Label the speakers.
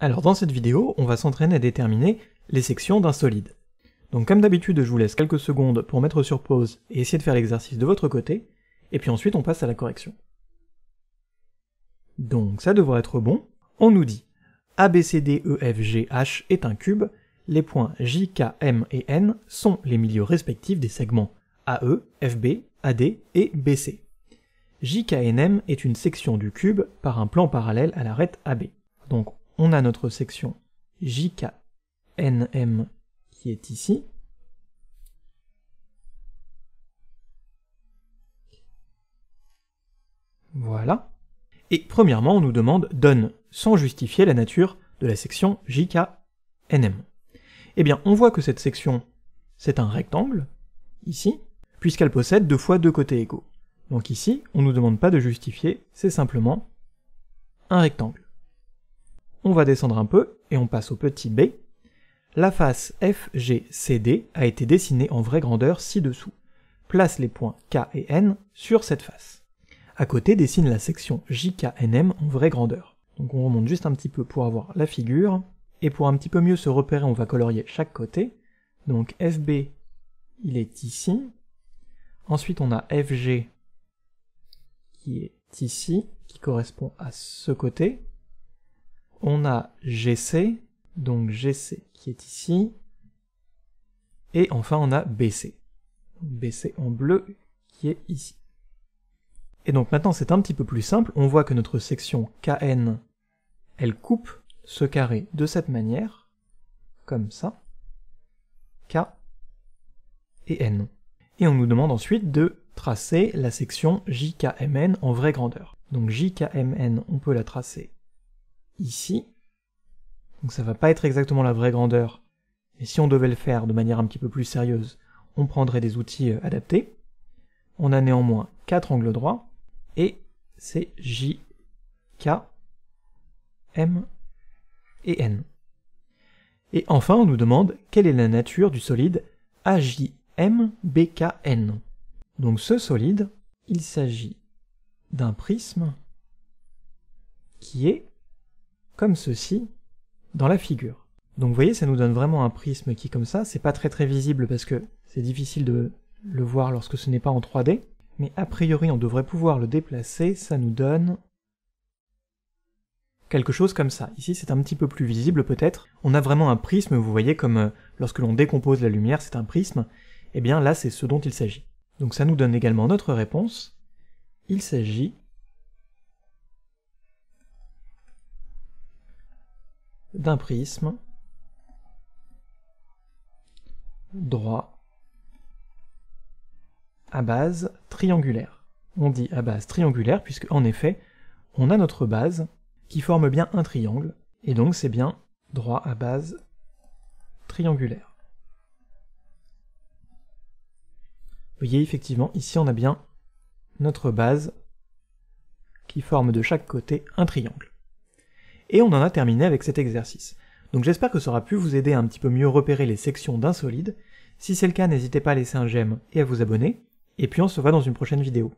Speaker 1: Alors dans cette vidéo, on va s'entraîner à déterminer les sections d'un solide. Donc comme d'habitude, je vous laisse quelques secondes pour mettre sur pause et essayer de faire l'exercice de votre côté, et puis ensuite on passe à la correction. Donc ça devrait être bon. On nous dit ABCDEFGH est un cube, les points JKM et N sont les milieux respectifs des segments AE, FB, AD et BC. JKNM est une section du cube par un plan parallèle à l'arête AB. Donc on a notre section JKNM qui est ici. Voilà. Et premièrement, on nous demande donne sans justifier la nature de la section JKNM. Eh bien, on voit que cette section, c'est un rectangle, ici, puisqu'elle possède deux fois deux côtés égaux. Donc ici, on ne nous demande pas de justifier, c'est simplement un rectangle. On va descendre un peu et on passe au petit b. La face FGCD a été dessinée en vraie grandeur ci-dessous. Place les points K et N sur cette face. À côté dessine la section JKNM en vraie grandeur. Donc on remonte juste un petit peu pour avoir la figure. Et pour un petit peu mieux se repérer, on va colorier chaque côté. Donc FB, il est ici. Ensuite, on a FG qui est ici, qui correspond à ce côté on a GC, donc GC qui est ici, et enfin on a BC, BC en bleu qui est ici. Et donc maintenant c'est un petit peu plus simple, on voit que notre section KN, elle coupe ce carré de cette manière, comme ça, K et N. Et on nous demande ensuite de tracer la section JKMN en vraie grandeur. Donc JKMN, on peut la tracer ici. Donc ça va pas être exactement la vraie grandeur. Mais si on devait le faire de manière un petit peu plus sérieuse, on prendrait des outils euh, adaptés. On a néanmoins quatre angles droits et c'est J, K, M et N. Et enfin, on nous demande quelle est la nature du solide AJMBKN. Donc ce solide, il s'agit d'un prisme qui est comme ceci, dans la figure. Donc vous voyez, ça nous donne vraiment un prisme qui comme ça, c'est pas très très visible parce que c'est difficile de le voir lorsque ce n'est pas en 3D, mais a priori on devrait pouvoir le déplacer, ça nous donne quelque chose comme ça. Ici c'est un petit peu plus visible peut-être, on a vraiment un prisme, vous voyez comme euh, lorsque l'on décompose la lumière c'est un prisme, et eh bien là c'est ce dont il s'agit. Donc ça nous donne également notre réponse, il s'agit d'un prisme droit à base triangulaire. On dit à base triangulaire puisque en effet, on a notre base qui forme bien un triangle, et donc c'est bien droit à base triangulaire. Vous voyez effectivement, ici on a bien notre base qui forme de chaque côté un triangle. Et on en a terminé avec cet exercice. Donc j'espère que ça aura pu vous aider à un petit peu mieux repérer les sections d'un solide. Si c'est le cas, n'hésitez pas à laisser un j'aime et à vous abonner. Et puis on se voit dans une prochaine vidéo.